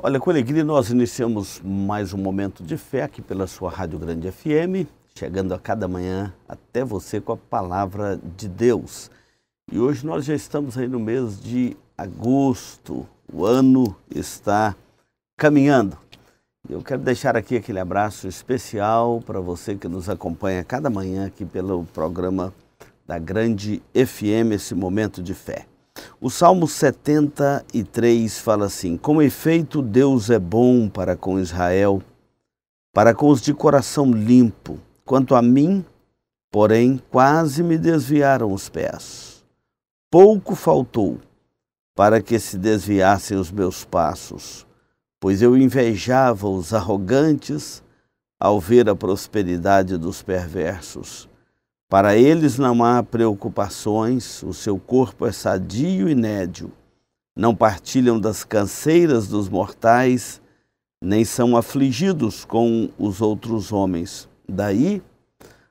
Olha, com alegria nós iniciamos mais um momento de fé aqui pela sua Rádio Grande FM, chegando a cada manhã até você com a palavra de Deus. E hoje nós já estamos aí no mês de agosto, o ano está caminhando. Eu quero deixar aqui aquele abraço especial para você que nos acompanha cada manhã aqui pelo programa da Grande FM, esse momento de fé. O Salmo 73 fala assim: Com efeito, Deus é bom para com Israel, para com os de coração limpo. Quanto a mim, porém, quase me desviaram os pés. Pouco faltou para que se desviassem os meus passos, pois eu invejava os arrogantes ao ver a prosperidade dos perversos. Para eles não há preocupações, o seu corpo é sadio e nédio. Não partilham das canseiras dos mortais, nem são afligidos com os outros homens. Daí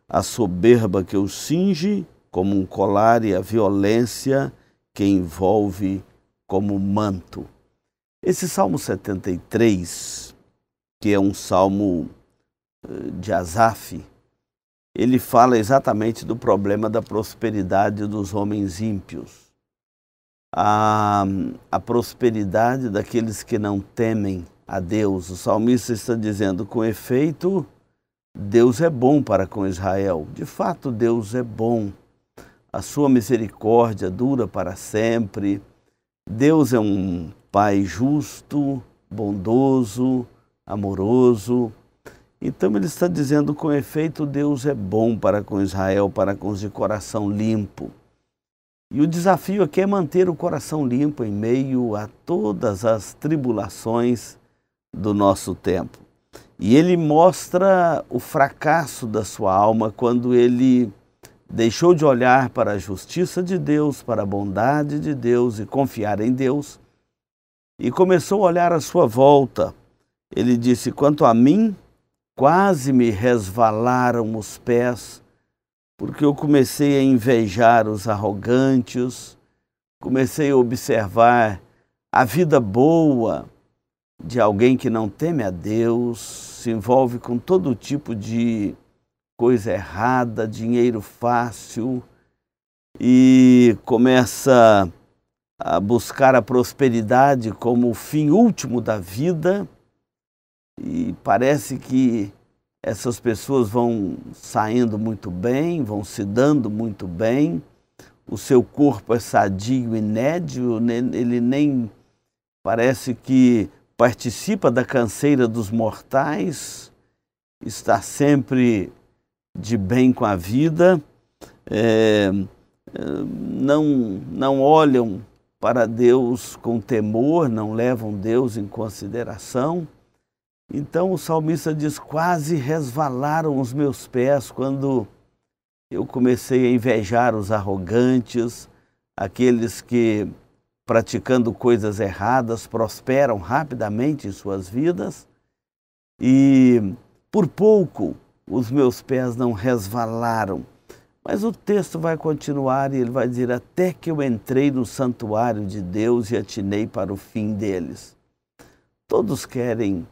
a soberba que os cinge como um colar e a violência que envolve como manto. Esse Salmo 73, que é um salmo eh, de Asaf, ele fala exatamente do problema da prosperidade dos homens ímpios. A, a prosperidade daqueles que não temem a Deus. O salmista está dizendo, com efeito, Deus é bom para com Israel. De fato, Deus é bom. A sua misericórdia dura para sempre. Deus é um Pai justo, bondoso, amoroso. Então ele está dizendo com efeito Deus é bom para com Israel, para com os de coração limpo. E o desafio aqui é manter o coração limpo em meio a todas as tribulações do nosso tempo. E ele mostra o fracasso da sua alma quando ele deixou de olhar para a justiça de Deus, para a bondade de Deus e confiar em Deus, e começou a olhar à sua volta. Ele disse: Quanto a mim, Quase me resvalaram os pés, porque eu comecei a invejar os arrogantes, comecei a observar a vida boa de alguém que não teme a Deus, se envolve com todo tipo de coisa errada, dinheiro fácil e começa a buscar a prosperidade como o fim último da vida e parece que essas pessoas vão saindo muito bem, vão se dando muito bem, o seu corpo é sadio, inédio, né? ele nem parece que participa da canseira dos mortais, está sempre de bem com a vida, é, não, não olham para Deus com temor, não levam Deus em consideração. Então o salmista diz: Quase resvalaram os meus pés quando eu comecei a invejar os arrogantes, aqueles que, praticando coisas erradas, prosperam rapidamente em suas vidas. E por pouco os meus pés não resvalaram. Mas o texto vai continuar e ele vai dizer: Até que eu entrei no santuário de Deus e atinei para o fim deles. Todos querem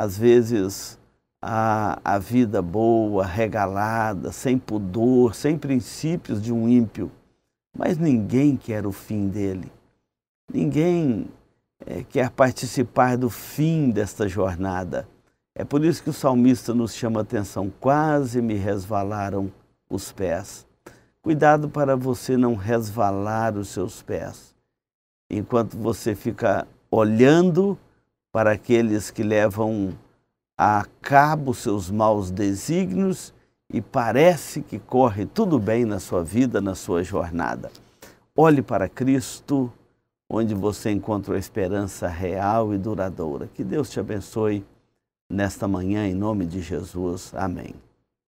às vezes a, a vida boa, regalada, sem pudor, sem princípios de um ímpio. Mas ninguém quer o fim dele. Ninguém é, quer participar do fim desta jornada. É por isso que o salmista nos chama a atenção: quase me resvalaram os pés. Cuidado para você não resvalar os seus pés. Enquanto você fica olhando para aqueles que levam a cabo seus maus desígnios e parece que corre tudo bem na sua vida, na sua jornada. Olhe para Cristo, onde você encontra a esperança real e duradoura. Que Deus te abençoe nesta manhã, em nome de Jesus. Amém.